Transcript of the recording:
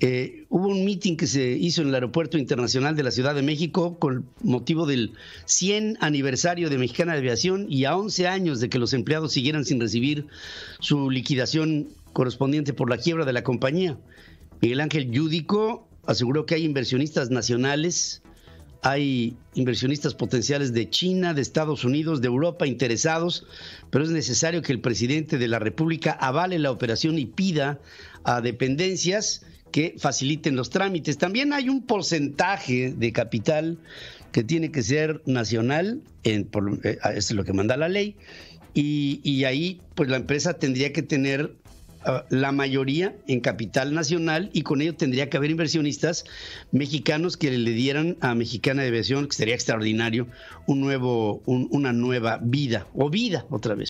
Eh, hubo un meeting que se hizo en el Aeropuerto Internacional de la Ciudad de México con motivo del 100 aniversario de Mexicana de Aviación y a 11 años de que los empleados siguieran sin recibir su liquidación correspondiente por la quiebra de la compañía. Miguel Ángel Yúdico aseguró que hay inversionistas nacionales, hay inversionistas potenciales de China, de Estados Unidos, de Europa interesados, pero es necesario que el presidente de la República avale la operación y pida a dependencias que faciliten los trámites. También hay un porcentaje de capital que tiene que ser nacional, en, eh, es lo que manda la ley, y, ahí pues la empresa tendría que tener ah, la mayoría en capital nacional y con ello tendría que haber inversionistas mexicanos que le dieran a Mexicana de Aviación, que sería extraordinario, un nuevo, una nueva vida o vida otra vez.